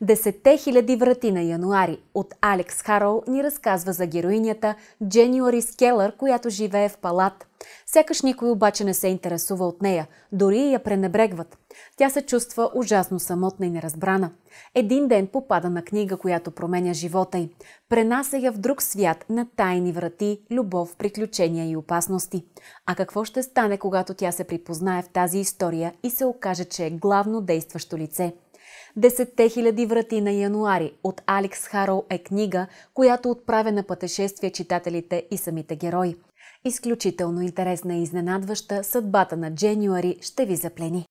Десетте хиляди врати на януари от Алекс Харол ни разказва за героинята Дженюари Скелър, която живее в палат. Сякаш никой обаче не се интересува от нея, дори я пренебрегват. Тя се чувства ужасно самотна и неразбрана. Един ден попада на книга, която променя живота й. Пренася я в друг свят на тайни врати, любов, приключения и опасности. А какво ще стане, когато тя се припознае в тази история и се окаже, че е главно действащо лице – Десетте хиляди врати на януари от Алекс Харол е книга, която отправя на пътешествие читателите и самите герои. Изключително интересна и изненадваща съдбата на Дженюари ще ви заплени.